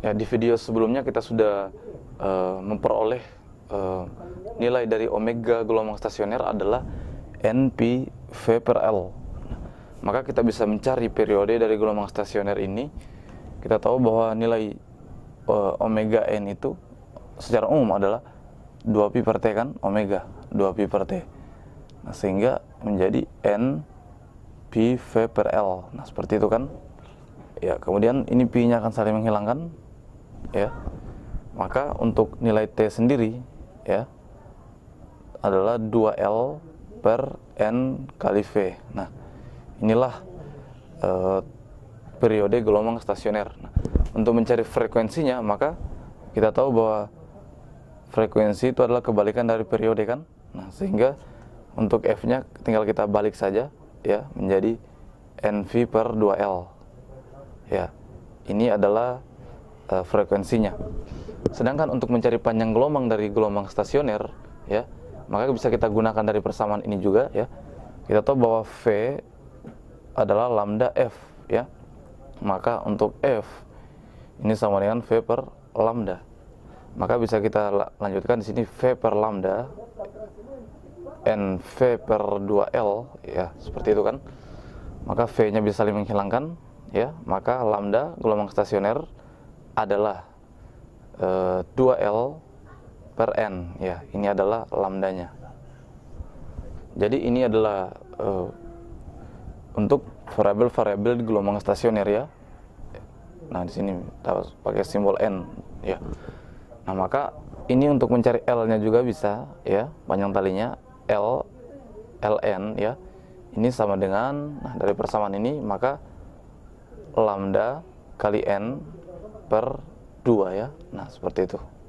Ya, di video sebelumnya kita sudah uh, memperoleh uh, nilai dari omega gelombang stasioner adalah NP V per L. Maka kita bisa mencari periode dari gelombang stasioner ini. Kita tahu bahwa nilai uh, omega N itu secara umum adalah 2 pi per T kan, omega 2 pi per T. Nah, sehingga menjadi N pi V per L. Nah, seperti itu kan. Ya, kemudian ini pi-nya akan saling menghilangkan, ya maka untuk nilai t sendiri ya adalah 2L per N kali V. Nah, inilah uh, periode gelombang stasioner. Nah, untuk mencari frekuensinya, maka kita tahu bahwa frekuensi itu adalah kebalikan dari periode kan. Nah, sehingga untuk F-nya tinggal kita balik saja ya menjadi NV per 2L. Ya. Ini adalah uh, frekuensinya. Sedangkan untuk mencari panjang gelombang dari gelombang stasioner, ya, maka bisa kita gunakan dari persamaan ini juga, ya. Kita tahu bahwa V adalah lambda F, ya. Maka untuk F ini sama dengan V per lambda. Maka bisa kita lanjutkan di sini V per lambda n V per 2L, ya, seperti itu kan. Maka V-nya bisa saling menghilangkan, ya. Maka lambda gelombang stasioner adalah uh, eh, 2L per N ya ini adalah lambdanya jadi ini adalah uh, untuk variabel-variabel di gelombang stasioner ya nah di sini kita pakai simbol N ya nah maka ini untuk mencari L-nya juga bisa ya panjang talinya L LN ya ini sama dengan nah dari persamaan ini maka lambda kali N per dua ya. Nah, seperti itu.